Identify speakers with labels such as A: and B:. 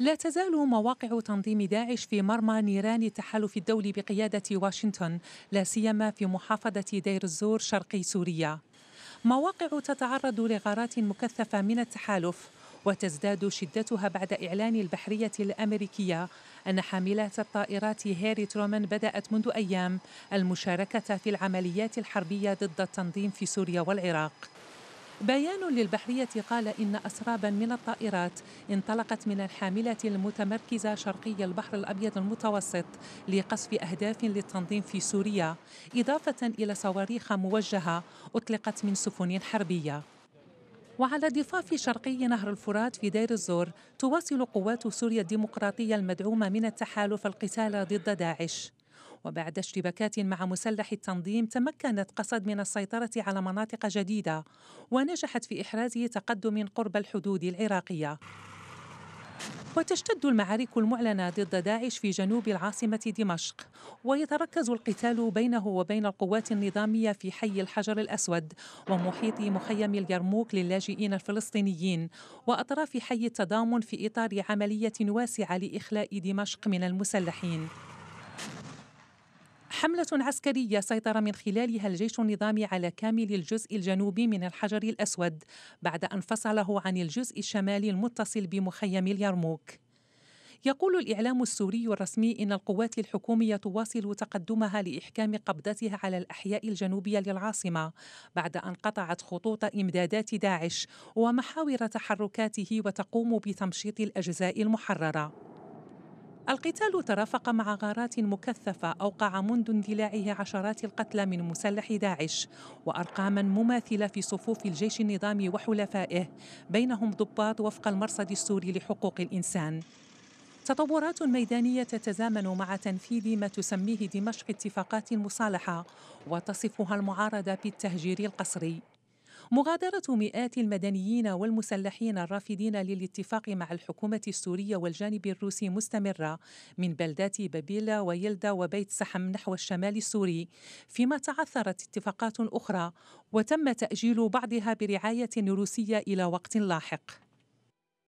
A: لا تزال مواقع تنظيم داعش في مرمى نيران التحالف الدولي بقيادة واشنطن لا سيما في محافظة دير الزور شرقي سوريا مواقع تتعرض لغارات مكثفة من التحالف وتزداد شدتها بعد إعلان البحرية الأمريكية أن حاملات الطائرات هاري ترومان بدأت منذ أيام المشاركة في العمليات الحربية ضد التنظيم في سوريا والعراق بيان للبحرية قال إن أسرابا من الطائرات انطلقت من الحاملة المتمركزة شرقي البحر الأبيض المتوسط لقصف أهداف للتنظيم في سوريا إضافة إلى صواريخ موجهة أطلقت من سفن حربية وعلى ضفاف شرقي نهر الفرات في دير الزور تواصل قوات سوريا الديمقراطية المدعومة من التحالف القتال ضد داعش وبعد اشتباكات مع مسلح التنظيم تمكنت قصد من السيطرة على مناطق جديدة ونجحت في إحراز تقدم قرب الحدود العراقية وتشتد المعارك المعلنة ضد داعش في جنوب العاصمة دمشق ويتركز القتال بينه وبين القوات النظامية في حي الحجر الأسود ومحيط مخيم اليرموك للاجئين الفلسطينيين وأطراف حي التضامن في إطار عملية واسعة لإخلاء دمشق من المسلحين حملة عسكرية سيطر من خلالها الجيش النظامي على كامل الجزء الجنوبي من الحجر الأسود بعد أن فصله عن الجزء الشمالي المتصل بمخيم اليرموك يقول الإعلام السوري الرسمي إن القوات الحكومية تواصل تقدمها لإحكام قبضتها على الأحياء الجنوبية للعاصمة بعد أن قطعت خطوط إمدادات داعش ومحاور تحركاته وتقوم بتمشيط الأجزاء المحررة القتال ترافق مع غارات مكثفة أوقع منذ اندلاعه عشرات القتلى من مسلح داعش وأرقاما مماثلة في صفوف الجيش النظامي وحلفائه بينهم ضباط وفق المرصد السوري لحقوق الإنسان تطورات ميدانية تتزامن مع تنفيذ ما تسميه دمشق اتفاقات المصالحة وتصفها المعارضة بالتهجير القسري مغادرة مئات المدنيين والمسلحين الرافدين للاتفاق مع الحكومة السورية والجانب الروسي مستمرة من بلدات بابيلا ويلدا وبيت سحم نحو الشمال السوري فيما تعثرت اتفاقات أخرى وتم تأجيل بعضها برعاية روسية إلى وقت لاحق